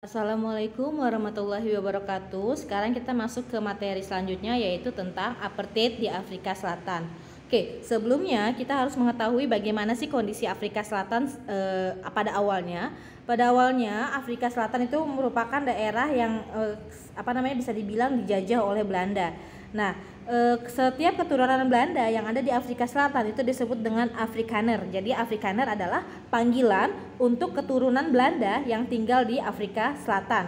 Assalamualaikum warahmatullahi wabarakatuh. Sekarang kita masuk ke materi selanjutnya yaitu tentang apartheid di Afrika Selatan. Oke, sebelumnya kita harus mengetahui bagaimana sih kondisi Afrika Selatan eh, pada awalnya. Pada awalnya Afrika Selatan itu merupakan daerah yang eh, apa namanya bisa dibilang dijajah oleh Belanda. Nah, Eh, setiap keturunan Belanda yang ada di Afrika Selatan itu disebut dengan Afrikaner. Jadi Afrikaner adalah panggilan untuk keturunan Belanda yang tinggal di Afrika Selatan.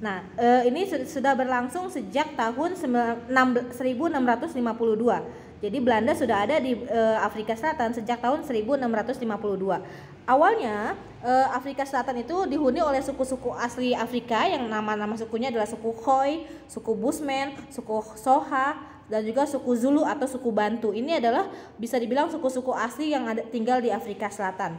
Nah, eh, ini sudah berlangsung sejak tahun 1652. Jadi Belanda sudah ada di eh, Afrika Selatan sejak tahun 1652. Awalnya Afrika Selatan itu dihuni oleh suku-suku asli Afrika yang nama-nama sukunya adalah suku Khoi, suku Busman, suku Soha, dan juga suku Zulu atau suku Bantu. Ini adalah bisa dibilang suku-suku asli yang ada, tinggal di Afrika Selatan.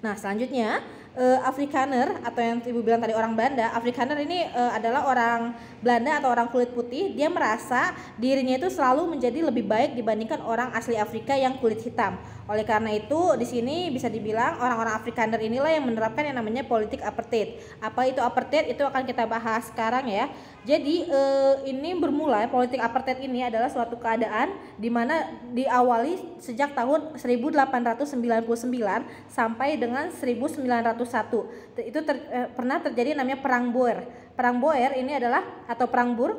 Nah, selanjutnya uh, Afrikaner atau yang ibu bilang tadi orang Belanda, Afrikaner ini uh, adalah orang Belanda atau orang kulit putih, dia merasa dirinya itu selalu menjadi lebih baik dibandingkan orang asli Afrika yang kulit hitam. Oleh karena itu, di sini bisa dibilang orang-orang Afrikaner inilah yang menerapkan yang namanya politik apartheid. Apa itu apartheid? Itu akan kita bahas sekarang ya. Jadi eh, ini bermula politik apartheid ini adalah suatu keadaan di mana diawali sejak tahun 1899 sampai dengan 1900 itu ter, eh, pernah terjadi namanya perang Boer. Perang Boer ini adalah atau perang Bur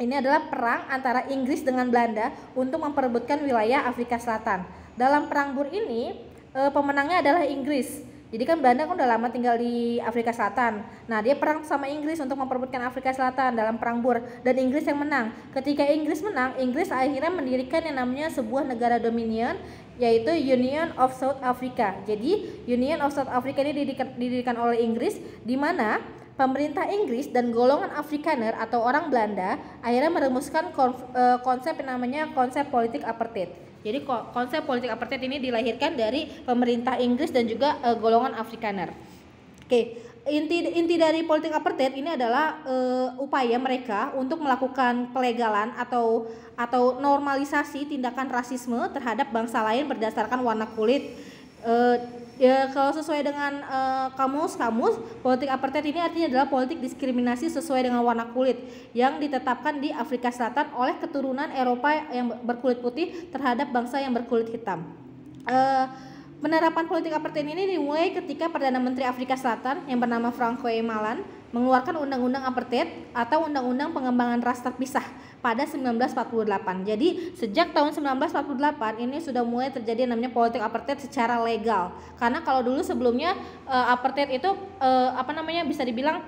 ini adalah perang antara Inggris dengan Belanda untuk memperebutkan wilayah Afrika Selatan. Dalam perang Bur ini eh, pemenangnya adalah Inggris. Jadi kan Belanda kan udah lama tinggal di Afrika Selatan. Nah dia perang sama Inggris untuk memperebutkan Afrika Selatan dalam perang Bur dan Inggris yang menang. Ketika Inggris menang, Inggris akhirnya mendirikan yang namanya sebuah negara dominion yaitu Union of South Africa. Jadi Union of South Africa ini didirikan, oleh Inggris di mana pemerintah Inggris dan golongan Afrikaner atau orang Belanda akhirnya merumuskan e, konsep yang namanya konsep politik apartheid. Jadi konsep politik apartheid ini dilahirkan dari pemerintah Inggris dan juga e, golongan Afrikaner. Oke, inti inti dari politik apartheid ini adalah uh, upaya mereka untuk melakukan pelegalan atau atau normalisasi tindakan rasisme terhadap bangsa lain berdasarkan warna kulit. Uh, ya kalau sesuai dengan kamus eh, kamus kamus politik apartheid ini artinya adalah politik diskriminasi sesuai dengan warna kulit yang ditetapkan di Afrika Selatan oleh keturunan Eropa yang berkulit putih terhadap bangsa yang berkulit hitam. Uh, Penerapan politik apartheid ini dimulai ketika Perdana Menteri Afrika Selatan yang bernama Franco Malan mengeluarkan Undang-Undang Apartheid atau Undang-Undang Pengembangan Ras Terpisah pada 1948. Jadi sejak tahun 1948 ini sudah mulai terjadi namanya politik apartheid secara legal. Karena kalau dulu sebelumnya eh, apartheid itu eh, apa namanya bisa dibilang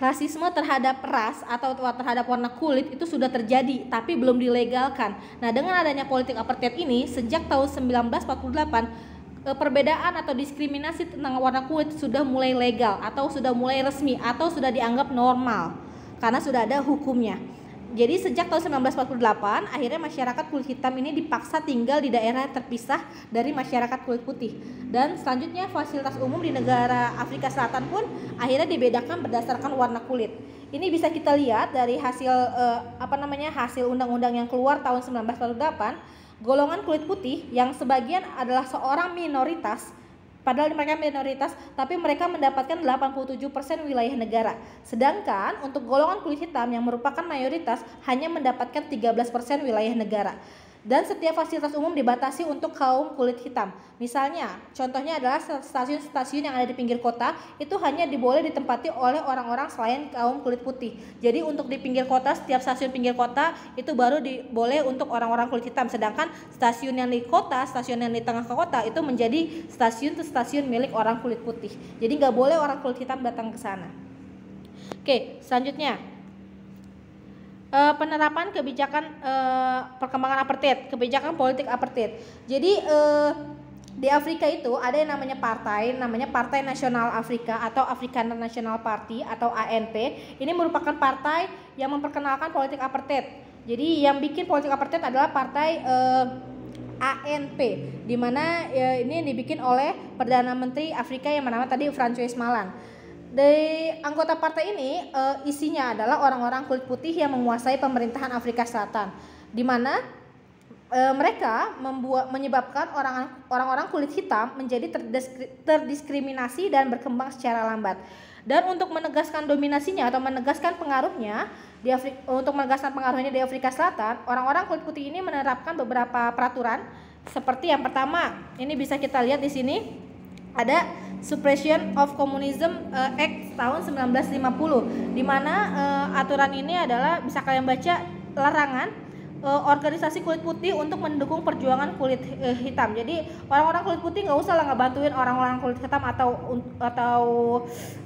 rasisme terhadap ras atau terhadap warna kulit itu sudah terjadi tapi belum dilegalkan. Nah, dengan adanya politik apartheid ini sejak tahun 1948 eh, perbedaan atau diskriminasi tentang warna kulit sudah mulai legal atau sudah mulai resmi atau sudah dianggap normal karena sudah ada hukumnya jadi sejak tahun 1948 akhirnya masyarakat kulit hitam ini dipaksa tinggal di daerah terpisah dari masyarakat kulit putih dan selanjutnya fasilitas umum di negara Afrika Selatan pun akhirnya dibedakan berdasarkan warna kulit ini bisa kita lihat dari hasil eh, apa namanya hasil undang-undang yang keluar tahun 1948 golongan kulit putih yang sebagian adalah seorang minoritas Padahal mereka minoritas, tapi mereka mendapatkan 87% wilayah negara. Sedangkan untuk golongan kulit hitam yang merupakan mayoritas hanya mendapatkan 13% wilayah negara. Dan setiap fasilitas umum dibatasi untuk kaum kulit hitam. Misalnya, contohnya adalah stasiun-stasiun yang ada di pinggir kota itu hanya diboleh ditempati oleh orang-orang selain kaum kulit putih. Jadi untuk di pinggir kota, setiap stasiun pinggir kota itu baru diboleh untuk orang-orang kulit hitam. Sedangkan stasiun yang di kota, stasiun yang di tengah kota itu menjadi stasiun-stasiun milik orang kulit putih. Jadi nggak boleh orang kulit hitam datang ke sana. Oke, selanjutnya uh, penerapan kebijakan uh, perkembangan apartheid, kebijakan politik apartheid. Jadi uh, di Afrika itu ada yang namanya partai, namanya Partai Nasional Afrika atau African National Party atau ANP. Ini merupakan partai yang memperkenalkan politik apartheid. Jadi yang bikin politik apartheid adalah partai uh, ANP di mana ya, ini dibikin oleh Perdana Menteri Afrika yang bernama tadi Francois Malan. Dari anggota partai ini uh, isinya adalah orang-orang kulit putih yang menguasai pemerintahan Afrika Selatan, di mana uh, mereka membuat menyebabkan orang orang kulit hitam menjadi terdiskri, terdiskriminasi dan berkembang secara lambat. Dan untuk menegaskan dominasinya atau menegaskan pengaruhnya di Afrika, untuk menegaskan pengaruhnya di Afrika Selatan, orang-orang kulit putih ini menerapkan beberapa peraturan seperti yang pertama, ini bisa kita lihat di sini ada Suppression of Communism uh, Act tahun 1950 di mana uh, aturan ini adalah bisa kalian baca larangan uh, organisasi kulit putih untuk mendukung perjuangan kulit uh, hitam. Jadi orang-orang kulit putih nggak usah lah nggak bantuin orang-orang kulit hitam atau atau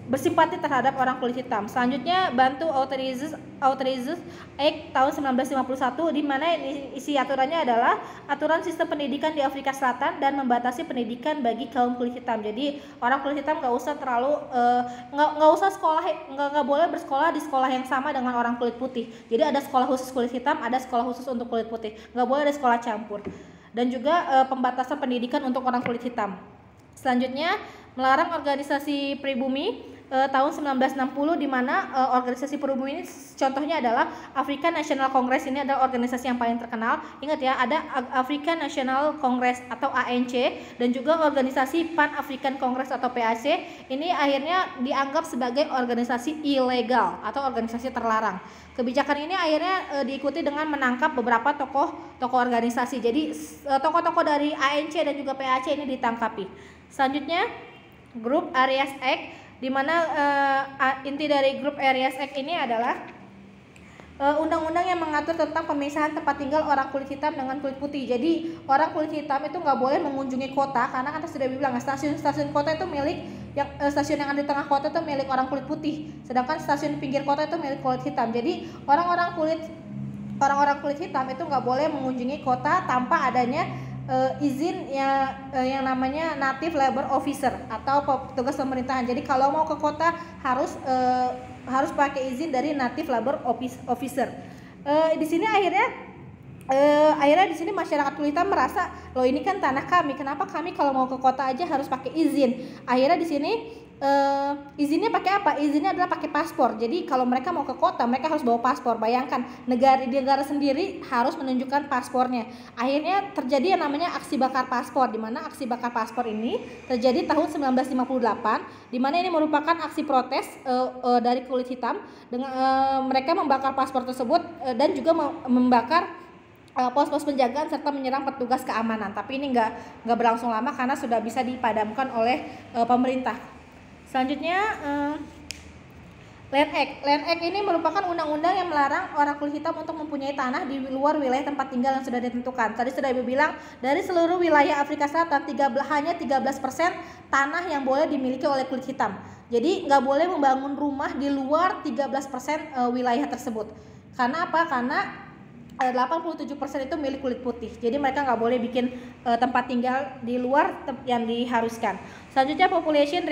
bersimpati terhadap orang kulit hitam. Selanjutnya bantu Authorizes Authorizes Act tahun 1951 di mana isi aturannya adalah aturan sistem pendidikan di Afrika Selatan dan membatasi pendidikan bagi kaum kulit hitam. Jadi orang kulit hitam nggak usah terlalu eh, nggak uh, nggak usah sekolah nggak nggak boleh bersekolah di sekolah yang sama dengan orang kulit putih. Jadi ada sekolah khusus kulit hitam, ada sekolah khusus khusus untuk kulit putih nggak boleh ada sekolah campur dan juga e, pembatasan pendidikan untuk orang kulit hitam selanjutnya melarang organisasi pribumi uh, tahun 1960 di mana uh, organisasi perubahan ini contohnya adalah African National Congress ini adalah organisasi yang paling terkenal. Ingat ya, ada African National Congress atau ANC dan juga organisasi Pan African Congress atau PAC. Ini akhirnya dianggap sebagai organisasi ilegal atau organisasi terlarang. Kebijakan ini akhirnya e, diikuti dengan menangkap beberapa tokoh tokoh organisasi. Jadi tokoh-tokoh dari ANC dan juga PAC ini ditangkapi. Selanjutnya, grup Arias Act dimana uh, eh, inti dari grup Aries Act ini adalah eh, undang-undang uh, yang mengatur tentang pemisahan tempat tinggal orang kulit hitam dengan kulit putih. Jadi orang kulit hitam itu nggak boleh mengunjungi kota karena kan sudah bilang stasiun-stasiun kota itu milik yang uh, stasiun yang ada di tengah kota itu milik orang kulit putih, sedangkan stasiun pinggir kota itu milik kulit hitam. Jadi orang-orang kulit orang-orang kulit hitam itu nggak boleh mengunjungi kota tanpa adanya uh, izin yang uh, eh, yang namanya native labor officer atau petugas pemerintahan. Jadi kalau mau ke kota harus uh, harus pakai izin dari native labor officer. Uh, di sini akhirnya uh, akhirnya di sini masyarakat Tulita merasa loh ini kan tanah kami, kenapa kami kalau mau ke kota aja harus pakai izin? Akhirnya di sini uh, izinnya pakai apa? Izinnya adalah pakai paspor. Jadi kalau mereka mau ke kota, mereka harus bawa paspor. Bayangkan negara di negara sendiri harus menunjukkan paspornya. Akhirnya terjadi yang namanya aksi bakar paspor. Di mana aksi bakar paspor ini terjadi tahun 1958. Di mana ini merupakan aksi protes uh, uh, dari kulit hitam dengan uh, mereka membakar paspor tersebut uh, dan juga membakar pos-pos penjagaan serta menyerang petugas keamanan. Tapi ini nggak nggak berlangsung lama karena sudah bisa dipadamkan oleh uh, pemerintah. Selanjutnya eh, Land Act. Land Act ini merupakan undang-undang yang melarang orang kulit hitam untuk mempunyai tanah di luar wilayah tempat tinggal yang sudah ditentukan. Tadi sudah Ibu bilang dari seluruh wilayah Afrika Selatan tiga hanya 13% tanah yang boleh dimiliki oleh kulit hitam. Jadi nggak boleh membangun rumah di luar 13% eh, wilayah tersebut. Karena apa? Karena 87% eh, itu milik kulit putih. Jadi mereka nggak boleh bikin uh, tempat tinggal di luar yang diharuskan. Selanjutnya Population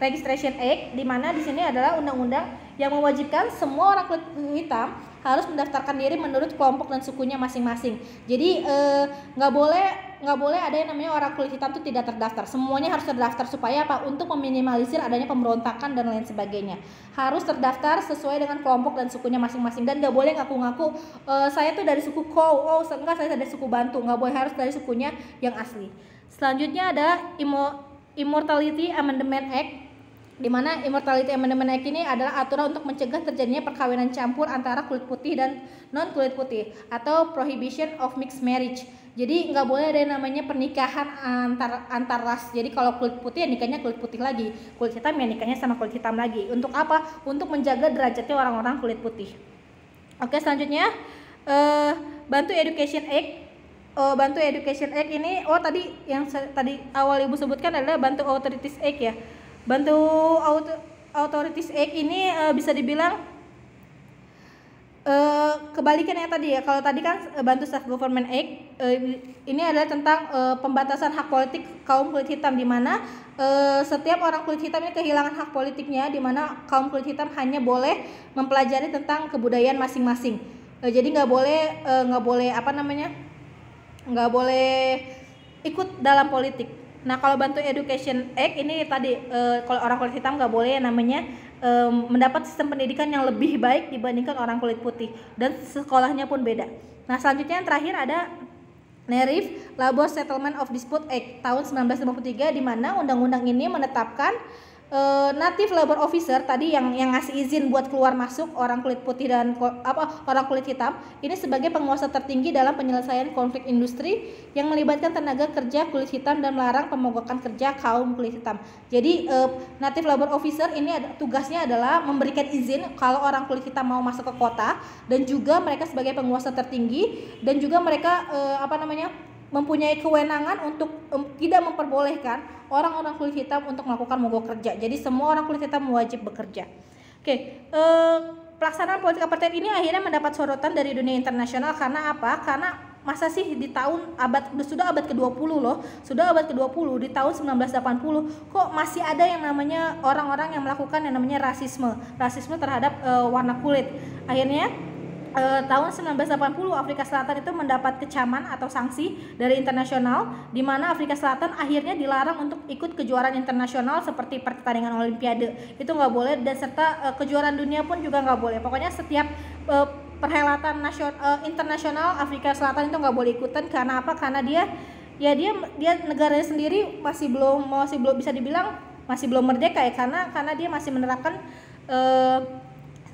Registration Act di mana di sini adalah undang-undang yang mewajibkan semua orang kulit hitam harus mendaftarkan diri menurut kelompok dan sukunya masing-masing. Jadi eh, nggak eh, boleh nggak boleh ada yang namanya orang kulit hitam itu tidak terdaftar. Semuanya harus terdaftar supaya apa? Untuk meminimalisir adanya pemberontakan dan lain sebagainya. Harus terdaftar sesuai dengan kelompok dan sukunya masing-masing dan nggak boleh ngaku-ngaku e, saya tuh dari suku Kow, oh enggak saya dari suku Bantu, nggak boleh harus dari sukunya yang asli. Selanjutnya ada Immortality Amendment Act di mana immortality yang act ini adalah aturan untuk mencegah terjadinya perkawinan campur antara kulit putih dan non kulit putih atau prohibition of mixed marriage jadi nggak boleh ada yang namanya pernikahan antar antar ras jadi kalau kulit putih ya nikahnya kulit putih lagi kulit hitam ya nikahnya sama kulit hitam lagi untuk apa untuk menjaga derajatnya orang-orang kulit putih oke selanjutnya uh, bantu education act uh, bantu education act ini oh tadi yang tadi awal ibu sebutkan adalah bantu authorities act ya Bantu auto Authorities Act ini uh, bisa dibilang uh, kebalikan yang tadi ya. Kalau tadi kan eh, Bantu Self Government Act uh, ini adalah tentang uh, pembatasan hak politik kaum kulit hitam di mana setiap orang kulit hitam ini kehilangan hak politiknya di mana kaum kulit hitam hanya boleh mempelajari tentang kebudayaan masing-masing. jadi nggak boleh nggak boleh apa namanya? nggak boleh ikut dalam politik Nah kalau bantu education act ini tadi e, kalau orang kulit hitam nggak boleh namanya e, mendapat sistem pendidikan yang lebih baik dibandingkan orang kulit putih dan sekolahnya pun beda. Nah selanjutnya yang terakhir ada NERIF Labor Settlement of Dispute Act tahun 1953 di mana undang-undang ini menetapkan uh, native labor officer tadi yang yang ngasih izin buat keluar masuk orang kulit putih dan apa orang kulit hitam ini sebagai penguasa tertinggi dalam penyelesaian konflik industri yang melibatkan tenaga kerja kulit hitam dan melarang pemogokan kerja kaum kulit hitam. Jadi uh, native labor officer ini ada, tugasnya adalah memberikan izin kalau orang kulit hitam mau masuk ke kota dan juga mereka sebagai penguasa tertinggi dan juga mereka uh, apa namanya mempunyai kewenangan untuk um, tidak memperbolehkan orang-orang kulit hitam untuk melakukan mogok kerja. Jadi semua orang kulit hitam wajib bekerja. Oke, eh, pelaksanaan politik apartheid ini akhirnya mendapat sorotan dari dunia internasional karena apa? Karena masa sih di tahun abad sudah abad ke-20 loh, sudah abad ke-20 di tahun 1980 kok masih ada yang namanya orang-orang yang melakukan yang namanya rasisme, rasisme terhadap uh, warna kulit. Akhirnya eh, tahun 1980 Afrika Selatan itu mendapat kecaman atau sanksi dari internasional di mana Afrika Selatan akhirnya dilarang untuk ikut kejuaraan internasional seperti pertandingan Olimpiade itu nggak boleh dan serta eh, kejuaraan dunia pun juga nggak boleh pokoknya setiap eh, perhelatan nasional eh, internasional Afrika Selatan itu nggak boleh ikutan karena apa karena dia ya dia dia negaranya sendiri masih belum masih belum bisa dibilang masih belum merdeka ya karena karena dia masih menerapkan eh,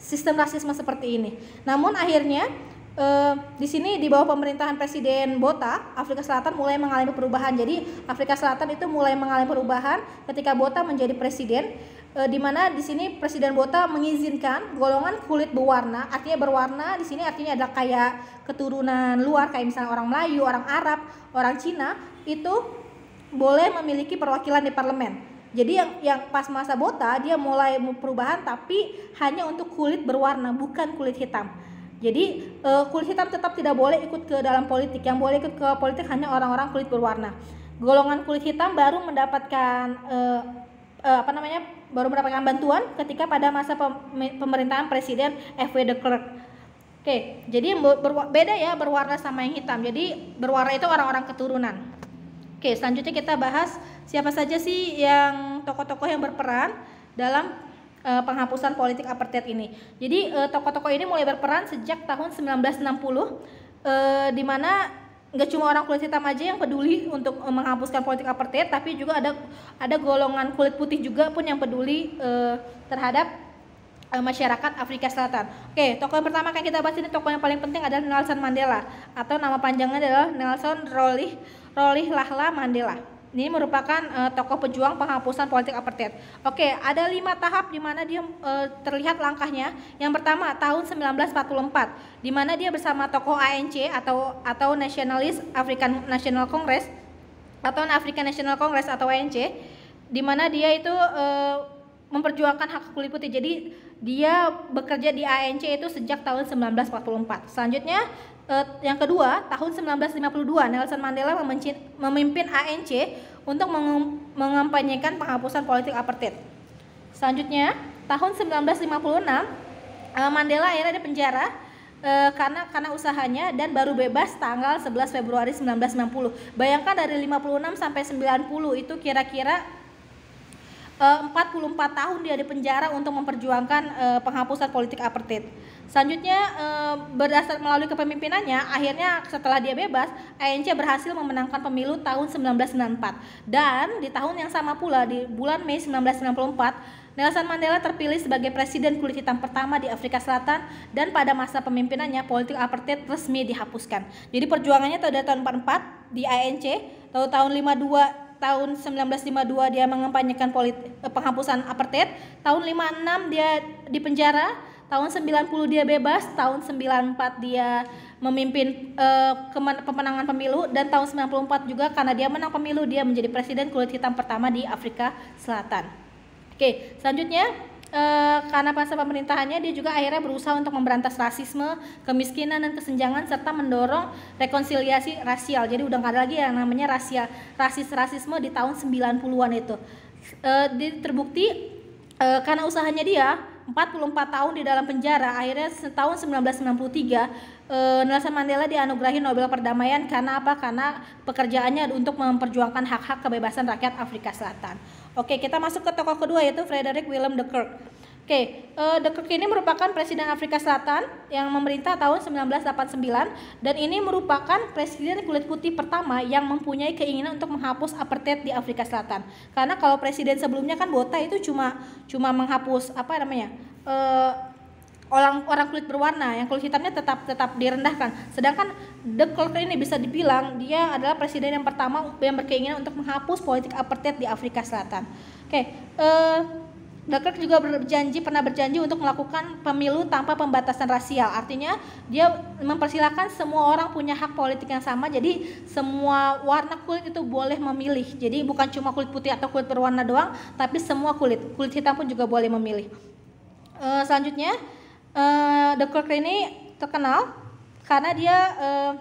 sistem rasisme seperti ini. Namun akhirnya eh, di sini di bawah pemerintahan Presiden Bota, Afrika Selatan mulai mengalami perubahan. Jadi Afrika Selatan itu mulai mengalami perubahan ketika Bota menjadi presiden eh, di mana di sini Presiden Bota mengizinkan golongan kulit berwarna, artinya berwarna di sini artinya adalah kayak keturunan luar kayak misalnya orang Melayu, orang Arab, orang Cina itu boleh memiliki perwakilan di parlemen. Jadi yang yang pas masa bota dia mulai perubahan tapi hanya untuk kulit berwarna bukan kulit hitam. Jadi uh, kulit hitam tetap tidak boleh ikut ke dalam politik. Yang boleh ikut ke politik hanya orang-orang kulit berwarna. Golongan kulit hitam baru mendapatkan uh, uh, apa namanya? baru mendapatkan bantuan ketika pada masa pemerintahan presiden F.W. de Klerk. Oke, jadi beda ya berwarna sama yang hitam. Jadi berwarna itu orang-orang keturunan. Oke, selanjutnya kita bahas siapa saja sih yang tokoh-tokoh yang berperan dalam e, penghapusan politik apartheid ini. Jadi e, tokoh-tokoh ini mulai berperan sejak tahun 1960 e, eh, di mana nggak cuma orang kulit hitam aja yang peduli untuk menghapuskan politik apartheid, tapi juga ada ada golongan kulit putih juga pun yang peduli e, terhadap masyarakat Afrika Selatan. Oke, tokoh yang pertama yang kita bahas ini tokoh yang paling penting adalah Nelson Mandela atau nama panjangnya adalah Nelson Rolih. Rolih Lahla Mandela. Ini merupakan uh, tokoh pejuang penghapusan politik apartheid. Oke, ada lima tahap di mana dia uh, terlihat langkahnya. Yang pertama tahun 1944, di mana dia bersama tokoh ANC atau atau Nationalist African National Congress atau African National Congress atau ANC, di mana dia itu uh, memperjuangkan hak kulit putih. Jadi dia bekerja di ANC itu sejak tahun 1944. Selanjutnya Eh, yang kedua, tahun 1952 Nelson Mandela memimpin ANC untuk mengampanyekan penghapusan politik apartheid. Selanjutnya, tahun 1956 eh, Mandela akhirnya di penjara eh, karena karena usahanya dan baru bebas tanggal 11 Februari 1990. Bayangkan dari 56 sampai 90 itu kira-kira 44 eh, tahun dia di penjara untuk memperjuangkan eh, penghapusan politik apartheid. Selanjutnya uh, berdasar melalui kepemimpinannya akhirnya setelah dia bebas, ANC berhasil memenangkan pemilu tahun 1994 dan di tahun yang sama pula di bulan Mei 1994 Nelson Mandela terpilih sebagai presiden kulit hitam pertama di Afrika Selatan dan pada masa pemimpinannya politik apartheid resmi dihapuskan. Jadi perjuangannya ada tahun 44 di ANC, atau tahun 52 tahun 1952 dia mengempanyakan eh, penghapusan apartheid, tahun 56 dia dipenjara, tahun 90 dia bebas, tahun 94 dia memimpin uh, pemenangan pemilu dan tahun 94 juga karena dia menang pemilu dia menjadi presiden kulit hitam pertama di Afrika Selatan. Oke, selanjutnya Eh, karena masa pemerintahannya dia juga akhirnya berusaha untuk memberantas rasisme, kemiskinan dan kesenjangan serta mendorong rekonsiliasi rasial. Jadi udah nggak ada lagi yang namanya rasia rasis rasisme di tahun 90-an itu. Eh, di terbukti eh, karena usahanya dia 44 tahun di dalam penjara, akhirnya tahun 1993 eh, Nelson Mandela dianugerahi Nobel Perdamaian karena apa? Karena pekerjaannya untuk memperjuangkan hak-hak kebebasan rakyat Afrika Selatan. Oke, kita masuk ke tokoh kedua yaitu Frederick Willem de Klerk. Oke, uh, de Klerk ini merupakan presiden Afrika Selatan yang memerintah tahun 1989 dan ini merupakan presiden kulit putih pertama yang mempunyai keinginan untuk menghapus apartheid di Afrika Selatan. Karena kalau presiden sebelumnya kan Bota itu cuma cuma menghapus apa namanya? Uh, orang orang kulit berwarna yang kulit hitamnya tetap tetap direndahkan sedangkan The Klerk ini bisa dibilang dia adalah presiden yang pertama yang berkeinginan untuk menghapus politik apartheid di Afrika Selatan. Oke, okay, uh, eh, De Klerk juga berjanji pernah berjanji untuk melakukan pemilu tanpa pembatasan rasial. Artinya dia mempersilahkan semua orang punya hak politik yang sama. Jadi semua warna kulit itu boleh memilih. Jadi bukan cuma kulit putih atau kulit berwarna doang, tapi semua kulit kulit hitam pun juga boleh memilih. Eh, selanjutnya uh, eh, De Klerk ini terkenal karena dia eh,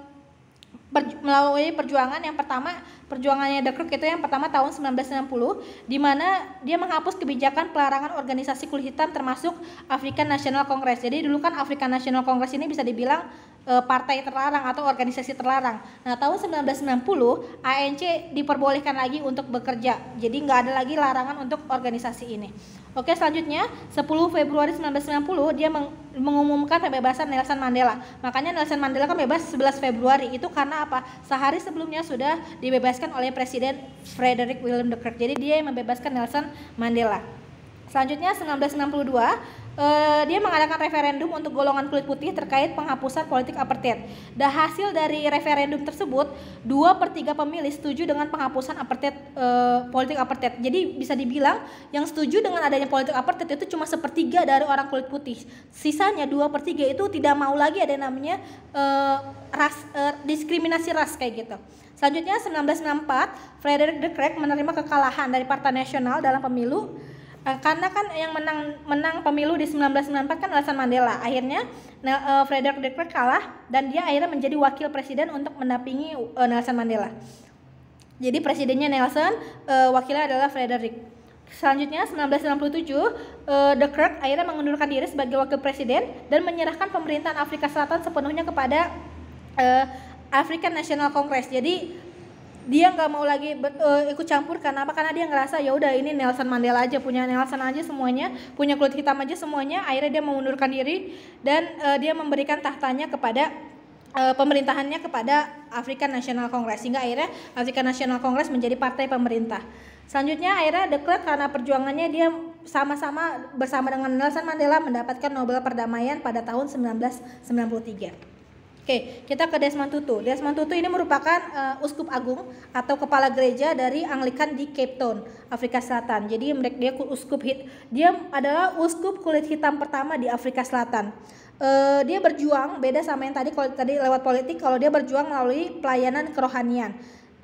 per, melalui perjuangan yang pertama perjuangannya The Crook itu yang pertama tahun 1960 di mana dia menghapus kebijakan pelarangan organisasi kulit hitam termasuk African National Congress. Jadi dulu kan African National Congress ini bisa dibilang e, partai terlarang atau organisasi terlarang. Nah, tahun 1990 ANC diperbolehkan lagi untuk bekerja. Jadi nggak ada lagi larangan untuk organisasi ini. Oke, selanjutnya 10 Februari 1990 dia mengumumkan pembebasan Nelson Mandela. Makanya Nelson Mandela kan bebas 11 Februari. Itu karena apa? Sehari sebelumnya sudah dibebaskan oleh Presiden Frederick William de Klerk. Jadi dia yang membebaskan Nelson Mandela. Selanjutnya 1962 uh, dia mengadakan referendum untuk golongan kulit putih terkait penghapusan politik apartheid. Dan hasil dari referendum tersebut, 2 per 3 pemilih setuju dengan penghapusan apartheid uh, politik apartheid. Jadi bisa dibilang yang setuju dengan adanya politik apartheid itu cuma sepertiga dari orang kulit putih. Sisanya 2 per 3 itu tidak mau lagi ada yang namanya uh, ras, uh, diskriminasi ras kayak gitu. Selanjutnya 1964, Frederick de Klerk menerima kekalahan dari Partai Nasional dalam pemilu Eh, karena kan yang menang menang pemilu di 1994 kan Nelson Mandela. Akhirnya uh, Frederick de Klerk kalah dan dia akhirnya menjadi wakil presiden untuk mendampingi uh, Nelson Mandela. Jadi presidennya Nelson, wakilnya adalah Frederick. Selanjutnya 1997, uh, de Klerk akhirnya mengundurkan diri sebagai wakil presiden dan menyerahkan pemerintahan Afrika Selatan sepenuhnya kepada African National Congress. Jadi dia nggak mau lagi uh, ikut campur karena apa karena dia ngerasa ya udah ini Nelson Mandela aja punya Nelson aja semuanya punya kulit hitam aja semuanya akhirnya dia mengundurkan diri dan uh, dia memberikan tahtanya kepada uh, pemerintahannya kepada African National Congress sehingga akhirnya Afrika National Congress menjadi partai pemerintah selanjutnya akhirnya deklar karena perjuangannya dia sama-sama bersama dengan Nelson Mandela mendapatkan Nobel perdamaian pada tahun 1993 Oke, kita ke Desmond Tutu. Desmond Tutu ini merupakan uh, uskup agung atau kepala gereja dari Anglikan di Cape Town, Afrika Selatan. Jadi mereka dia uskup hit, dia adalah uskup kulit hitam pertama di Afrika Selatan. Uh, dia berjuang beda sama yang tadi kalau tadi lewat politik, kalau dia berjuang melalui pelayanan kerohanian.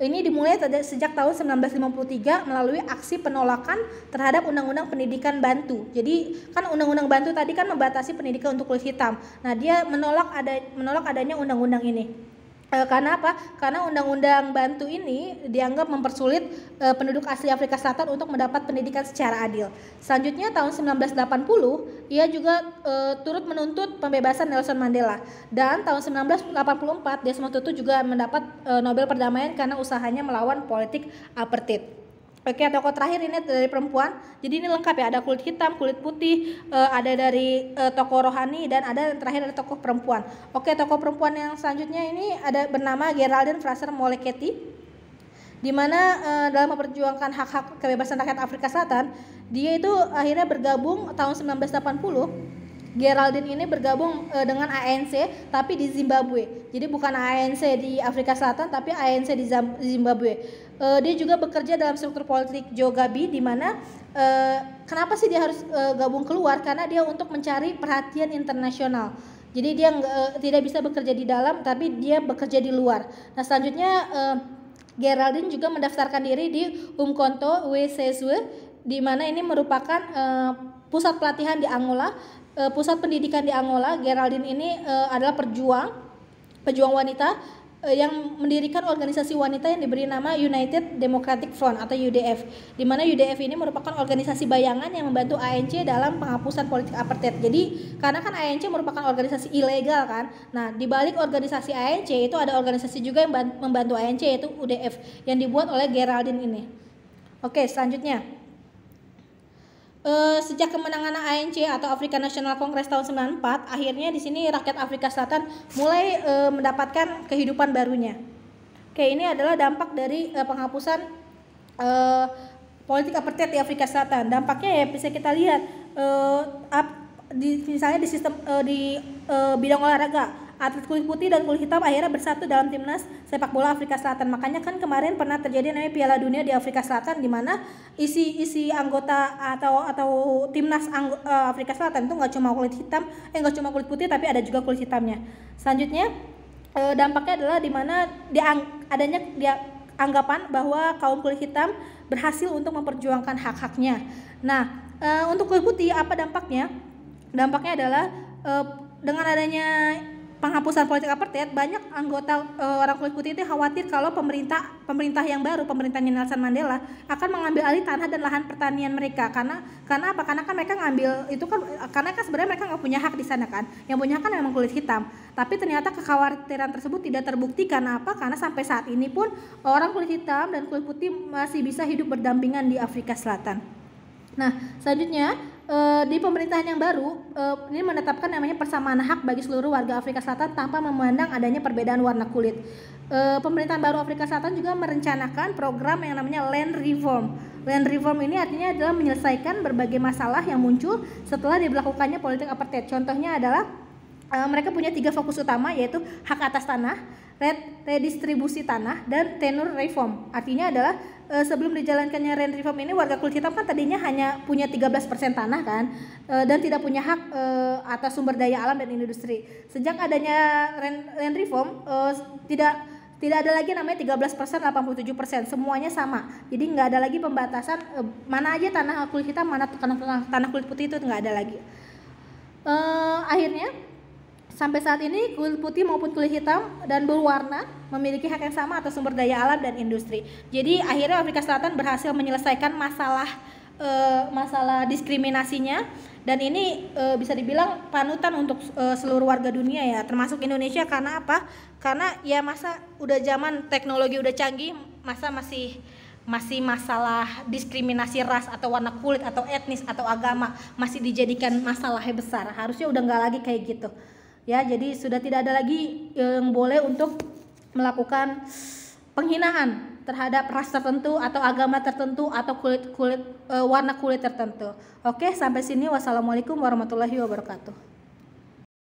Ini dimulai sejak tahun 1953 melalui aksi penolakan terhadap Undang-Undang Pendidikan Bantu. Jadi kan Undang-Undang Bantu tadi kan membatasi pendidikan untuk kulit hitam. Nah dia menolak ada menolak adanya undang-undang ini. Eh, karena apa? Karena undang-undang Bantu ini dianggap mempersulit eh, penduduk asli Afrika Selatan untuk mendapat pendidikan secara adil. Selanjutnya tahun 1980, ia juga uh, turut menuntut pembebasan Nelson Mandela dan tahun 1984 Desmond Tutu juga mendapat uh, Nobel perdamaian karena usahanya melawan politik apartheid. Oke, toko terakhir ini dari perempuan. Jadi ini lengkap ya, ada kulit hitam, kulit putih, eh, ada dari eh, toko rohani dan ada yang terakhir dari toko perempuan. Oke, toko perempuan yang selanjutnya ini ada bernama Geraldine Fraser Moleketi di mana eh, dalam memperjuangkan hak-hak kebebasan rakyat Afrika Selatan, dia itu akhirnya bergabung tahun 1980 Geraldine ini bergabung dengan ANC tapi di Zimbabwe. Jadi bukan ANC di Afrika Selatan tapi ANC di Zimbabwe uh, dia juga bekerja dalam struktur politik Jogabi di mana uh, kenapa sih dia harus uh, gabung keluar karena dia untuk mencari perhatian internasional. Jadi dia uh, tidak bisa bekerja di dalam tapi dia bekerja di luar. Nah, selanjutnya uh, Geraldine juga mendaftarkan diri di Umkonto WCSW di mana ini merupakan uh, pusat pelatihan di Angola, uh, pusat pendidikan di Angola. Geraldine ini uh, adalah perjuang pejuang wanita Eh, yang mendirikan organisasi wanita yang diberi nama United Democratic Front atau UDF, di mana UDF ini merupakan organisasi bayangan yang membantu ANC dalam penghapusan politik apartheid. Jadi karena kan ANC merupakan organisasi ilegal kan, nah di balik organisasi ANC itu ada organisasi juga yang membantu ANC yaitu UDF yang dibuat oleh Geraldine ini. Oke selanjutnya. Uh, sejak kemenangan ANC atau Afrika National Congress tahun 94, akhirnya di sini rakyat Afrika Selatan mulai uh, mendapatkan kehidupan barunya. Oke, ini adalah dampak dari uh, penghapusan uh, politik apartheid di Afrika Selatan. Dampaknya ya bisa kita lihat uh, up, di, misalnya di sistem uh, di uh, bidang olahraga atlet kulit putih dan kulit hitam akhirnya bersatu dalam timnas sepak bola Afrika Selatan. Makanya kan kemarin pernah terjadi namanya Piala Dunia di Afrika Selatan di mana isi isi anggota atau atau timnas anggo, uh, eh, Afrika Selatan itu nggak cuma kulit hitam, eh nggak cuma kulit putih tapi ada juga kulit hitamnya. Selanjutnya uh, dampaknya adalah di mana adanya dia anggapan bahwa kaum kulit hitam berhasil untuk memperjuangkan hak-haknya. Nah, uh, untuk kulit putih apa dampaknya? Dampaknya adalah uh, dengan adanya penghapusan politik apartheid banyak anggota e, orang kulit putih itu khawatir kalau pemerintah pemerintah yang baru pemerintahnya Nelson Mandela akan mengambil alih tanah dan lahan pertanian mereka karena karena apa karena kan mereka ngambil itu kan karena kan sebenarnya mereka nggak punya hak di sana kan yang punya kan memang kulit hitam tapi ternyata kekhawatiran tersebut tidak terbukti karena apa karena sampai saat ini pun orang kulit hitam dan kulit putih masih bisa hidup berdampingan di Afrika Selatan nah selanjutnya uh, di pemerintahan yang baru uh, ini menetapkan namanya persamaan hak bagi seluruh warga Afrika Selatan tanpa memandang adanya perbedaan warna kulit. Uh, pemerintahan baru Afrika Selatan juga merencanakan program yang namanya land reform. Land reform ini artinya adalah menyelesaikan berbagai masalah yang muncul setelah diberlakukannya politik apartheid. Contohnya adalah uh, mereka punya tiga fokus utama yaitu hak atas tanah, redistribusi tanah dan tenur reform. Artinya adalah e, sebelum dijalankannya rent reform ini warga kulit hitam kan tadinya hanya punya 13% tanah kan e, dan tidak punya hak e, atas sumber daya alam dan industri. Sejak adanya rent, rent reform e, tidak tidak ada lagi namanya 13 persen, 87 persen, semuanya sama. Jadi nggak ada lagi pembatasan e, mana aja tanah kulit hitam, mana tanah tanah, kulit putih itu nggak ada lagi. akhirnya Sampai saat ini, kulit putih maupun kulit hitam dan berwarna memiliki hak yang sama atas sumber daya alam dan industri. Jadi akhirnya Afrika Selatan berhasil menyelesaikan masalah e, masalah diskriminasinya dan ini e, bisa dibilang panutan untuk e, seluruh warga dunia ya, termasuk Indonesia karena apa? Karena ya masa udah zaman teknologi udah canggih, masa masih masih masalah diskriminasi ras atau warna kulit atau etnis atau agama masih dijadikan masalahnya besar harusnya udah nggak lagi kayak gitu ya jadi sudah tidak ada lagi yang boleh untuk melakukan penghinaan terhadap ras tertentu atau agama tertentu atau kulit kulit eh, warna kulit tertentu. Oke, sampai sini wassalamualaikum warahmatullahi wabarakatuh.